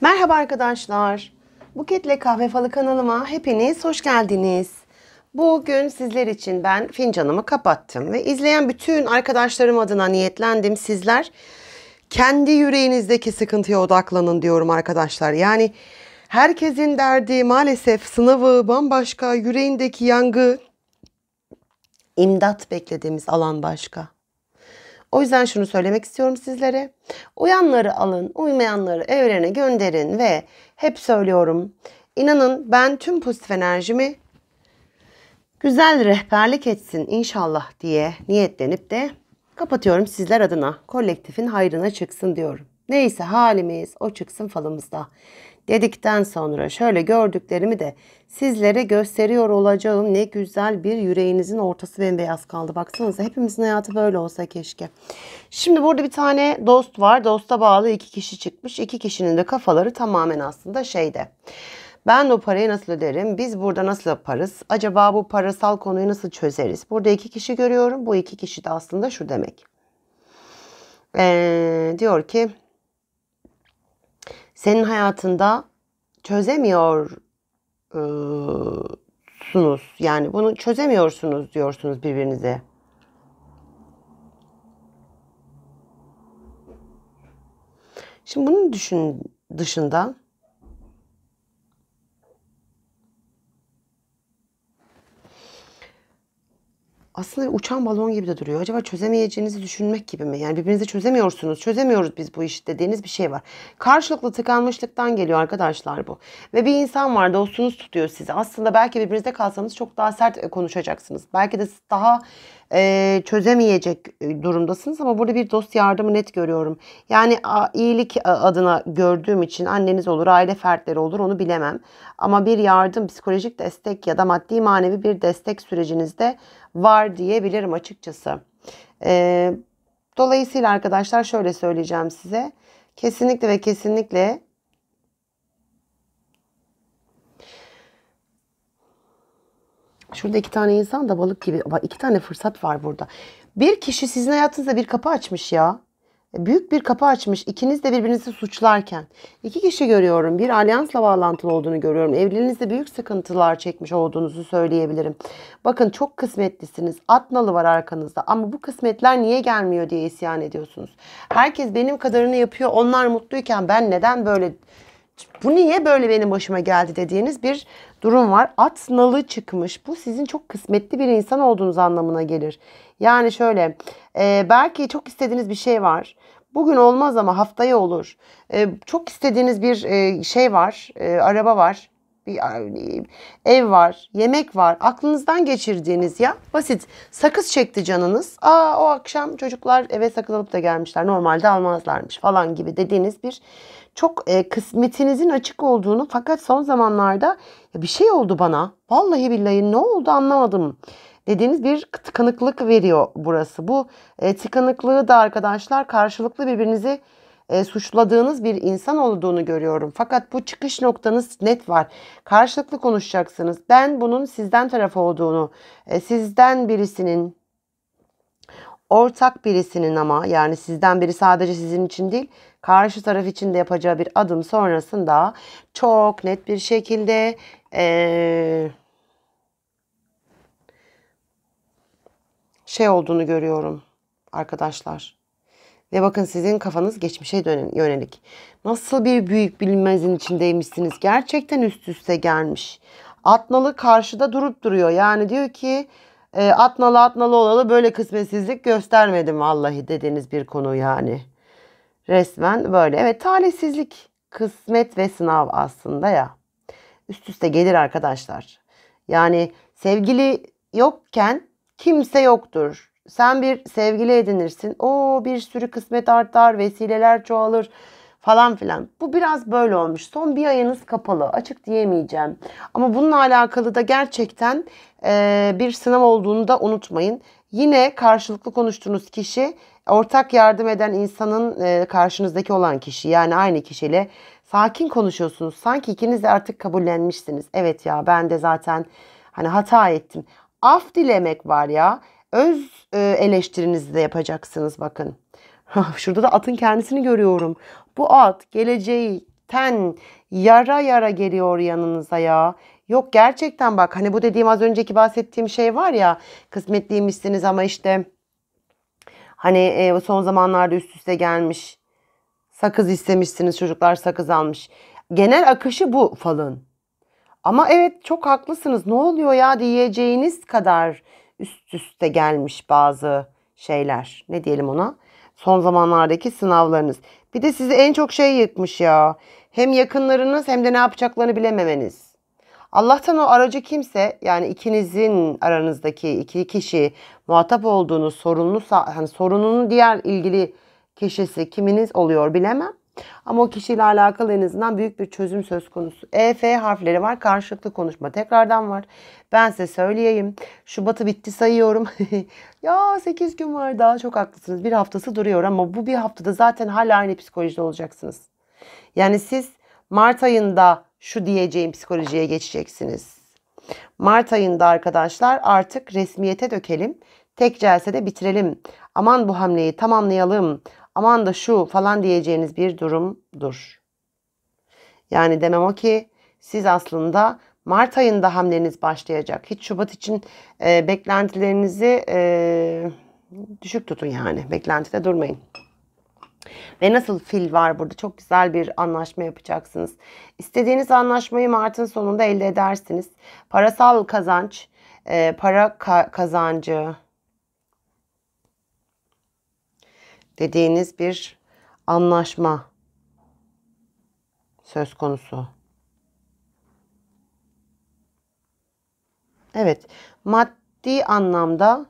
Merhaba arkadaşlar. Buketle Kahve Falı kanalıma hepiniz hoş geldiniz. Bugün sizler için ben fincanımı kapattım ve izleyen bütün arkadaşlarım adına niyetlendim. Sizler kendi yüreğinizdeki sıkıntıya odaklanın diyorum arkadaşlar. Yani herkesin derdi maalesef sınavı bambaşka, yüreğindeki yangı, imdat beklediğimiz alan başka. O yüzden şunu söylemek istiyorum sizlere. Uyanları alın, uymayanları evrene gönderin ve hep söylüyorum. İnanın ben tüm pozitif enerjimi güzel rehberlik etsin inşallah diye niyetlenip de kapatıyorum sizler adına. Kolektifin hayrına çıksın diyorum. Neyse halimiz o çıksın falımızda dedikten sonra şöyle gördüklerimi de sizlere gösteriyor olacağım. Ne güzel bir yüreğinizin ortası bembeyaz kaldı. Baksanıza hepimizin hayatı böyle olsa keşke. Şimdi burada bir tane dost var. Dosta bağlı iki kişi çıkmış. İki kişinin de kafaları tamamen aslında şeyde. Ben o parayı nasıl öderim? Biz burada nasıl yaparız? Acaba bu parasal konuyu nasıl çözeriz? Burada iki kişi görüyorum. Bu iki kişi de aslında şu demek. Ee, diyor ki senin hayatında çözemiyorsunuz Yani bunu çözemiyorsunuz diyorsunuz birbirinize. Şimdi bunun düşün dışında aslında uçan balon gibi de duruyor. Acaba çözemeyeceğinizi düşünmek gibi mi? Yani birbirinizi çözemiyorsunuz. Çözemiyoruz biz bu işi dediğiniz bir şey var. Karşılıklı tıkanmışlıktan geliyor arkadaşlar bu. Ve bir insan var dostunuz tutuyor sizi. Aslında belki birbirinizde kalsanız çok daha sert e, konuşacaksınız. Belki de daha e, çözemeyecek e, durumdasınız ama burada bir dost yardımı net görüyorum. Yani a, iyilik e, adına gördüğüm için anneniz olur, aile fertleri olur onu bilemem. Ama bir yardım, psikolojik destek ya da maddi manevi bir destek sürecinizde var diyebilirim açıkçası. E, dolayısıyla arkadaşlar şöyle söyleyeceğim size. Kesinlikle ve kesinlikle Şurada iki tane insan da balık gibi. Ama iki tane fırsat var burada. Bir kişi sizin hayatınızda bir kapı açmış ya. Büyük bir kapı açmış. İkiniz de birbirinizi suçlarken. iki kişi görüyorum. Bir alyansla bağlantılı olduğunu görüyorum. Evliliğinizde büyük sıkıntılar çekmiş olduğunuzu söyleyebilirim. Bakın çok kısmetlisiniz. Atnalı var arkanızda. Ama bu kısmetler niye gelmiyor diye isyan ediyorsunuz. Herkes benim kadarını yapıyor. Onlar mutluyken ben neden böyle... Bu niye böyle benim başıma geldi dediğiniz bir durum var. At nalı çıkmış. Bu sizin çok kısmetli bir insan olduğunuz anlamına gelir. Yani şöyle e, belki çok istediğiniz bir şey var. Bugün olmaz ama haftaya olur. E, çok istediğiniz bir e, şey var. E, araba var bir ev var, yemek var. Aklınızdan geçirdiğiniz ya basit. Sakız çekti canınız. Aa o akşam çocuklar eve sakız alıp da gelmişler. Normalde almazlarmış falan gibi dediğiniz bir çok e, kısmetinizin açık olduğunu fakat son zamanlarda ya bir şey oldu bana. Vallahi billahi ne oldu anlamadım dediğiniz bir tıkanıklık veriyor burası. Bu e, tıkanıklığı da arkadaşlar karşılıklı birbirinizi e, suçladığınız bir insan olduğunu görüyorum. Fakat bu çıkış noktanız net var. Karşılıklı konuşacaksınız. Ben bunun sizden taraf olduğunu, e, sizden birisinin ortak birisinin ama yani sizden biri sadece sizin için değil karşı taraf için de yapacağı bir adım sonrasında çok net bir şekilde ee, şey olduğunu görüyorum arkadaşlar. Ve bakın sizin kafanız geçmişe yönelik. Nasıl bir büyük bilmezin içindeymişsiniz. Gerçekten üst üste gelmiş. Atnalı karşıda durup duruyor. Yani diyor ki e, atnalı atnalı olalı böyle kısmetsizlik göstermedim vallahi dediğiniz bir konu yani. Resmen böyle. Evet talihsizlik, kısmet ve sınav aslında ya. Üst üste gelir arkadaşlar. Yani sevgili yokken kimse yoktur. Sen bir sevgili edinirsin. O bir sürü kısmet artar, vesileler çoğalır falan filan. Bu biraz böyle olmuş. Son bir ayınız kapalı. Açık diyemeyeceğim. Ama bununla alakalı da gerçekten e, bir sınav olduğunu da unutmayın. Yine karşılıklı konuştuğunuz kişi ortak yardım eden insanın e, karşınızdaki olan kişi. Yani aynı kişiyle sakin konuşuyorsunuz. Sanki ikiniz de artık kabullenmişsiniz. Evet ya ben de zaten hani hata ettim. Af dilemek var ya. Öz e, eleştirinizi de yapacaksınız bakın. Şurada da atın kendisini görüyorum. Bu at gelecekten yara yara geliyor yanınıza ya. Yok gerçekten bak hani bu dediğim az önceki bahsettiğim şey var ya kısmetliymişsiniz ama işte hani e, son zamanlarda üst üste gelmiş. Sakız istemişsiniz çocuklar sakız almış. Genel akışı bu falan. Ama evet çok haklısınız. Ne oluyor ya diyeceğiniz kadar üst üste gelmiş bazı şeyler. Ne diyelim ona? son zamanlardaki sınavlarınız. Bir de sizi en çok şey yıkmış ya. Hem yakınlarınız hem de ne yapacaklarını bilememeniz. Allah'tan o aracı kimse yani ikinizin aranızdaki iki kişi muhatap olduğunuz sorunlu hani sorununun diğer ilgili kişisi kiminiz oluyor bilemem. Ama o kişiyle alakalı en azından büyük bir çözüm söz konusu. E, F harfleri var. Karşılıklı konuşma tekrardan var. Ben size söyleyeyim. Şubat'ı bitti sayıyorum. ya 8 gün var daha çok haklısınız. Bir haftası duruyor ama bu bir haftada zaten hala aynı psikolojide olacaksınız. Yani siz Mart ayında şu diyeceğim psikolojiye geçeceksiniz. Mart ayında arkadaşlar artık resmiyete dökelim. Tek celsede bitirelim. Aman bu hamleyi tamamlayalım aman da şu falan diyeceğiniz bir durumdur. Yani demem o ki siz aslında Mart ayında hamleniz başlayacak. Hiç Şubat için e, beklentilerinizi e, düşük tutun yani. Beklentide durmayın. Ve nasıl fil var burada? Çok güzel bir anlaşma yapacaksınız. İstediğiniz anlaşmayı Mart'ın sonunda elde edersiniz. Parasal kazanç, e, para ka- kazancı, dediğiniz bir anlaşma söz konusu. Evet, maddi anlamda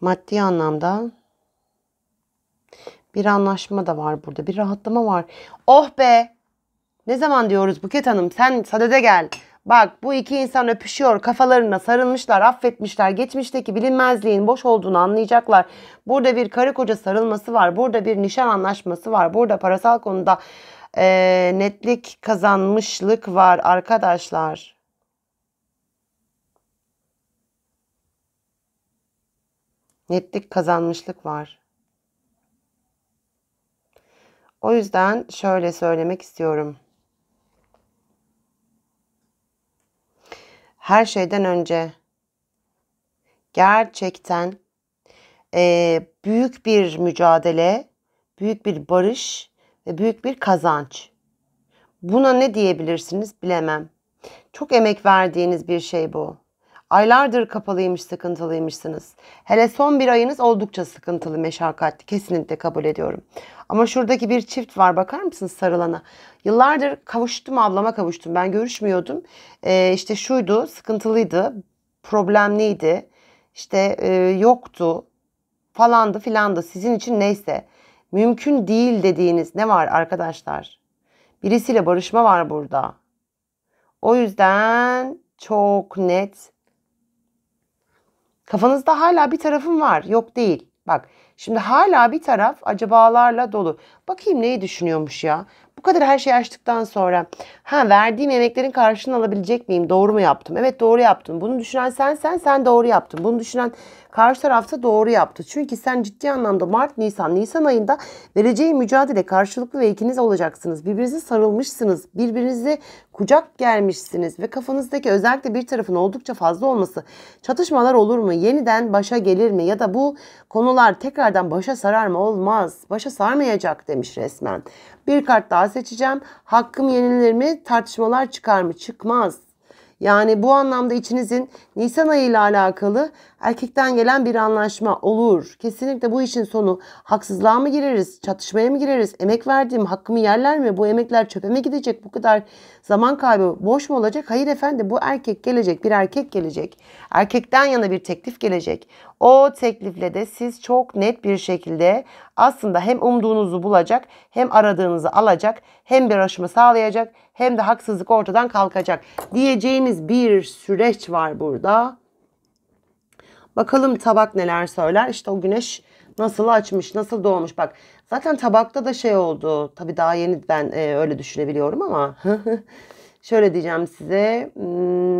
maddi anlamda bir anlaşma da var burada. Bir rahatlama var. Oh be! Ne zaman diyoruz Buket Hanım sen sadede gel. Bak bu iki insan öpüşüyor, kafalarına sarılmışlar, affetmişler. Geçmişteki bilinmezliğin boş olduğunu anlayacaklar. Burada bir karı koca sarılması var, burada bir nişan anlaşması var, burada parasal konuda e, netlik kazanmışlık var arkadaşlar. Netlik kazanmışlık var. O yüzden şöyle söylemek istiyorum. her şeyden önce gerçekten e, büyük bir mücadele, büyük bir barış ve büyük bir kazanç. Buna ne diyebilirsiniz bilemem. Çok emek verdiğiniz bir şey bu. Aylardır kapalıymış, sıkıntılıymışsınız. Hele son bir ayınız oldukça sıkıntılı, meşakkatli. Kesinlikle kabul ediyorum. Ama şuradaki bir çift var bakar mısınız sarılana? Yıllardır kavuştum ablama kavuştum. Ben görüşmüyordum. Ee, işte şuydu sıkıntılıydı. Problemliydi. işte e, yoktu. Falandı filandı. Sizin için neyse. Mümkün değil dediğiniz ne var arkadaşlar? Birisiyle barışma var burada. O yüzden çok net. Kafanızda hala bir tarafım var. Yok değil. Bak Şimdi hala bir taraf acabalarla dolu. Bakayım neyi düşünüyormuş ya. Bu kadar her şeyi açtıktan sonra ha verdiğim emeklerin karşılığını alabilecek miyim? Doğru mu yaptım? Evet doğru yaptım. Bunu düşünen sen sen sen doğru yaptın. Bunu düşünen karşı tarafta doğru yaptı. Çünkü sen ciddi anlamda Mart, Nisan, Nisan ayında vereceği mücadele karşılıklı ve ikiniz olacaksınız. Birbirinize sarılmışsınız. Birbirinize kucak gelmişsiniz ve kafanızdaki özellikle bir tarafın oldukça fazla olması çatışmalar olur mu? Yeniden başa gelir mi? Ya da bu konular tekrar Bunlardan başa sarar mı? Olmaz. Başa sarmayacak demiş resmen. Bir kart daha seçeceğim. Hakkım yenilir mi? Tartışmalar çıkar mı? Çıkmaz. Yani bu anlamda içinizin Nisan ayı ile alakalı erkekten gelen bir anlaşma olur. Kesinlikle bu işin sonu haksızlığa mı gireriz, çatışmaya mı gireriz, emek verdiğim hakkımı yerler mi, bu emekler çöpe mi gidecek, bu kadar zaman kaybı boş mu olacak? Hayır efendim bu erkek gelecek, bir erkek gelecek. Erkekten yana bir teklif gelecek. O teklifle de siz çok net bir şekilde aslında hem umduğunuzu bulacak hem aradığınızı alacak hem bir aşımı sağlayacak hem de haksızlık ortadan kalkacak diyeceğiniz bir süreç var burada. Bakalım tabak neler söyler. İşte o güneş nasıl açmış, nasıl doğmuş. Bak zaten tabakta da şey oldu. Tabii daha yeni ben e, öyle düşünebiliyorum ama şöyle diyeceğim size. Hmm,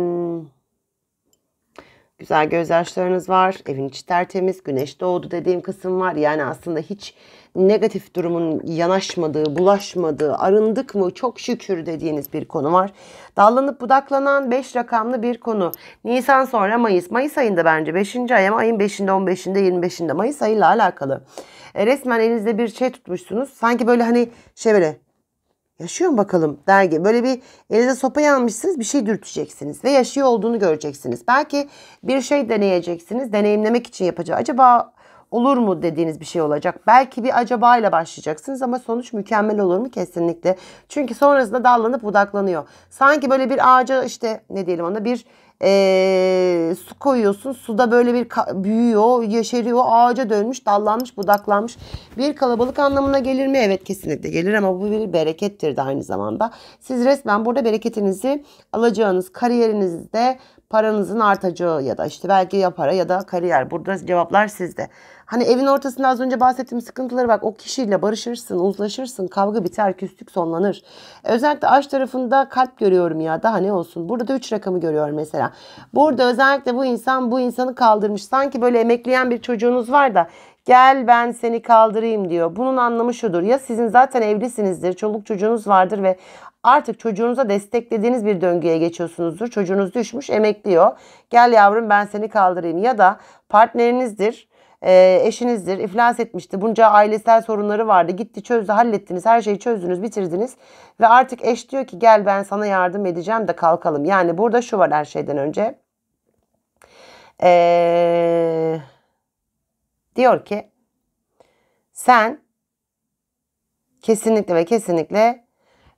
Güzel gözyaşlarınız var. Evin içi tertemiz. Güneş doğdu dediğim kısım var. Yani aslında hiç negatif durumun yanaşmadığı, bulaşmadığı, arındık mı çok şükür dediğiniz bir konu var. Dallanıp budaklanan 5 rakamlı bir konu. Nisan sonra Mayıs. Mayıs ayında bence 5. ay ama ayın 5'inde, 15'inde, 25'inde Mayıs ayıyla alakalı. E, resmen elinizde bir şey tutmuşsunuz. Sanki böyle hani şey böyle Yaşıyor bakalım dergi. Böyle bir elinize sopayı almışsınız bir şey dürteceksiniz ve yaşıyor olduğunu göreceksiniz. Belki bir şey deneyeceksiniz. Deneyimlemek için yapacak. Acaba olur mu dediğiniz bir şey olacak. Belki bir acaba ile başlayacaksınız ama sonuç mükemmel olur mu? Kesinlikle. Çünkü sonrasında dallanıp budaklanıyor. Sanki böyle bir ağaca işte ne diyelim ona bir e, su koyuyorsun. Suda böyle bir büyüyor, yeşeriyor, ağaca dönmüş, dallanmış, budaklanmış. Bir kalabalık anlamına gelir mi? Evet kesinlikle gelir ama bu bir berekettir de aynı zamanda. Siz resmen burada bereketinizi alacağınız kariyerinizde paranızın artacağı ya da işte belki ya para ya da kariyer. Burada cevaplar sizde. Hani evin ortasında az önce bahsettiğim sıkıntıları bak o kişiyle barışırsın, uzlaşırsın, kavga biter, küslük sonlanır. Özellikle aş tarafında kalp görüyorum ya daha ne olsun. Burada da 3 rakamı görüyorum mesela. Burada özellikle bu insan bu insanı kaldırmış. Sanki böyle emekleyen bir çocuğunuz var da gel ben seni kaldırayım diyor. Bunun anlamı şudur. Ya sizin zaten evlisinizdir, çoluk çocuğunuz vardır ve Artık çocuğunuza desteklediğiniz bir döngüye geçiyorsunuzdur. Çocuğunuz düşmüş emekliyor. Gel yavrum ben seni kaldırayım. Ya da partnerinizdir e, eşinizdir iflas etmişti bunca ailesel sorunları vardı gitti çözdü hallettiniz her şeyi çözdünüz bitirdiniz ve artık eş diyor ki gel ben sana yardım edeceğim de kalkalım yani burada şu var her şeyden önce e, diyor ki sen kesinlikle ve kesinlikle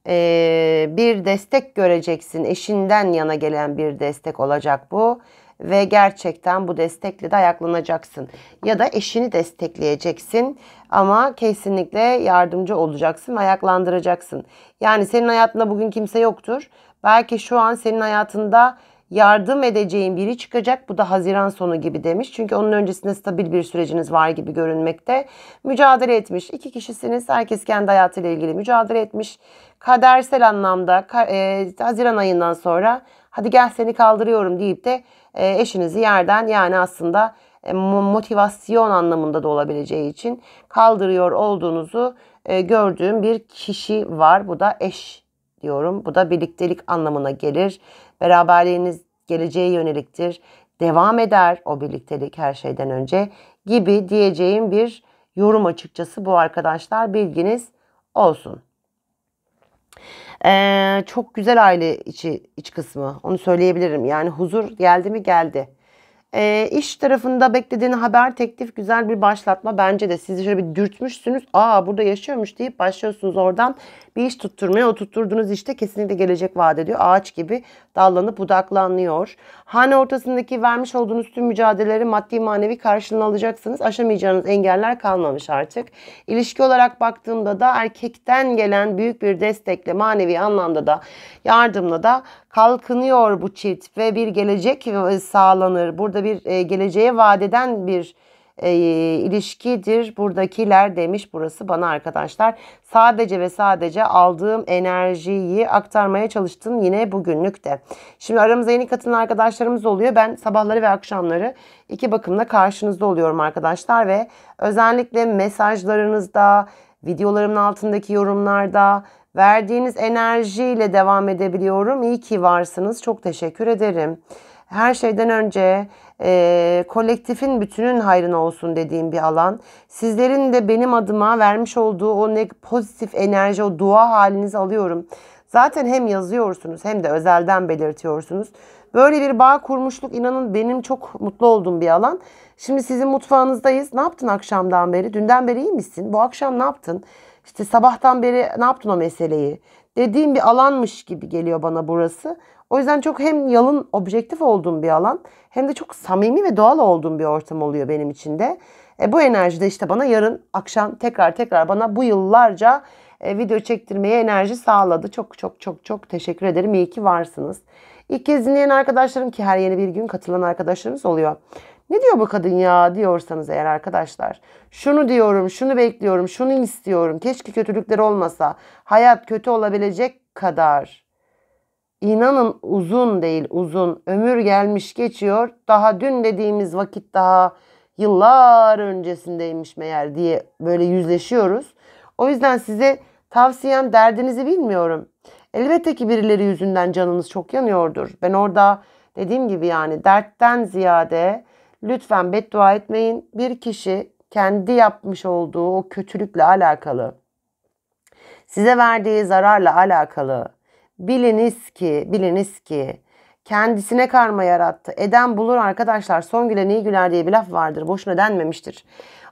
e, bir destek göreceksin. Eşinden yana gelen bir destek olacak bu ve gerçekten bu destekle de ayaklanacaksın. Ya da eşini destekleyeceksin ama kesinlikle yardımcı olacaksın, ayaklandıracaksın. Yani senin hayatında bugün kimse yoktur. Belki şu an senin hayatında yardım edeceğim biri çıkacak. Bu da Haziran sonu gibi demiş. Çünkü onun öncesinde stabil bir süreciniz var gibi görünmekte. Mücadele etmiş. İki kişisiniz. Herkes kendi hayatıyla ilgili mücadele etmiş. Kadersel anlamda e, Haziran ayından sonra hadi gel seni kaldırıyorum deyip de e, eşinizi yerden yani aslında e, motivasyon anlamında da olabileceği için kaldırıyor olduğunuzu e, gördüğüm bir kişi var. Bu da eş diyorum. Bu da birliktelik anlamına gelir. Beraberliğiniz geleceğe yöneliktir. Devam eder o birliktelik her şeyden önce gibi diyeceğim bir yorum açıkçası bu arkadaşlar bilginiz olsun. Ee, çok güzel aile içi iç kısmı onu söyleyebilirim. Yani huzur geldi mi geldi. E, iş tarafında beklediğin haber, teklif güzel bir başlatma bence de. Sizi şöyle bir dürtmüşsünüz. Aa burada yaşıyormuş deyip başlıyorsunuz oradan bir iş tutturmaya. O tutturduğunuz işte kesinlikle gelecek vaat ediyor. Ağaç gibi dallanıp budaklanıyor. Hane ortasındaki vermiş olduğunuz tüm mücadeleleri maddi manevi karşılığını alacaksınız. Aşamayacağınız engeller kalmamış artık. İlişki olarak baktığımda da erkekten gelen büyük bir destekle manevi anlamda da yardımla da kalkınıyor bu çift ve bir gelecek e, sağlanır. Burada bir e, geleceğe vadeden bir e, ilişkidir buradakiler demiş burası bana arkadaşlar. Sadece ve sadece aldığım enerjiyi aktarmaya çalıştım yine bugünlük de. Şimdi aramıza yeni katılan arkadaşlarımız oluyor. Ben sabahları ve akşamları iki bakımda karşınızda oluyorum arkadaşlar ve özellikle mesajlarınızda, videolarımın altındaki yorumlarda Verdiğiniz enerjiyle devam edebiliyorum. İyi ki varsınız. Çok teşekkür ederim. Her şeyden önce e, kolektifin bütünün hayrına olsun dediğim bir alan. Sizlerin de benim adıma vermiş olduğu o ne pozitif enerji, o dua halinizi alıyorum. Zaten hem yazıyorsunuz hem de özelden belirtiyorsunuz. Böyle bir bağ kurmuşluk inanın benim çok mutlu olduğum bir alan. Şimdi sizin mutfağınızdayız. Ne yaptın akşamdan beri? Dünden beri iyi misin? Bu akşam ne yaptın? İşte sabahtan beri ne yaptın o meseleyi dediğim bir alanmış gibi geliyor bana burası. O yüzden çok hem yalın, objektif olduğum bir alan hem de çok samimi ve doğal olduğum bir ortam oluyor benim için de. E, bu enerji de işte bana yarın akşam tekrar tekrar bana bu yıllarca e, video çektirmeye enerji sağladı. Çok çok çok çok teşekkür ederim. İyi ki varsınız. İlk kez dinleyen arkadaşlarım ki her yeni bir gün katılan arkadaşlarımız oluyor. Ne diyor bu kadın ya diyorsanız eğer arkadaşlar. Şunu diyorum, şunu bekliyorum, şunu istiyorum. Keşke kötülükler olmasa. Hayat kötü olabilecek kadar. İnanın uzun değil uzun. Ömür gelmiş geçiyor. Daha dün dediğimiz vakit daha yıllar öncesindeymiş meğer diye böyle yüzleşiyoruz. O yüzden size tavsiyem derdinizi bilmiyorum. Elbette ki birileri yüzünden canınız çok yanıyordur. Ben orada dediğim gibi yani dertten ziyade Lütfen beddua etmeyin. Bir kişi kendi yapmış olduğu o kötülükle alakalı, size verdiği zararla alakalı biliniz ki, biliniz ki kendisine karma yarattı. Eden bulur arkadaşlar. Son gülen iyi güler diye bir laf vardır. Boşuna denmemiştir.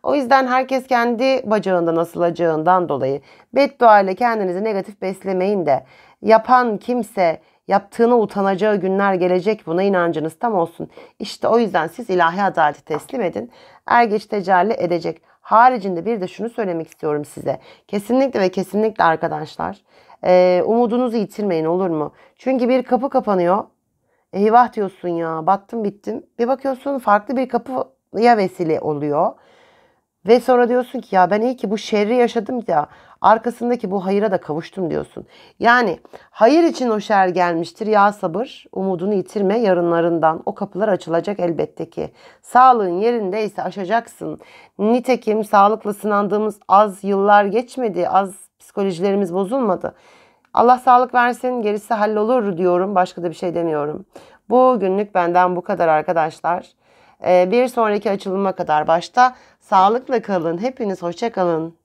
O yüzden herkes kendi bacağından asılacağından dolayı beddua ile kendinizi negatif beslemeyin de yapan kimse Yaptığına utanacağı günler gelecek buna inancınız tam olsun. İşte o yüzden siz ilahi adaleti teslim edin. Er geç tecelli edecek. Haricinde bir de şunu söylemek istiyorum size. Kesinlikle ve kesinlikle arkadaşlar e, umudunuzu yitirmeyin olur mu? Çünkü bir kapı kapanıyor. Eyvah diyorsun ya battım bittim. Bir bakıyorsun farklı bir kapıya vesile oluyor. Ve sonra diyorsun ki ya ben iyi ki bu şerri yaşadım ya arkasındaki bu hayıra da kavuştum diyorsun. Yani hayır için o şer gelmiştir ya sabır umudunu yitirme yarınlarından o kapılar açılacak elbette ki. Sağlığın yerindeyse aşacaksın. Nitekim sağlıkla sınandığımız az yıllar geçmedi az psikolojilerimiz bozulmadı. Allah sağlık versin gerisi hallolur diyorum başka da bir şey demiyorum. Bugünlük benden bu kadar arkadaşlar. Ee, bir sonraki açılıma kadar başta Sağlıkla kalın. Hepiniz hoşça kalın.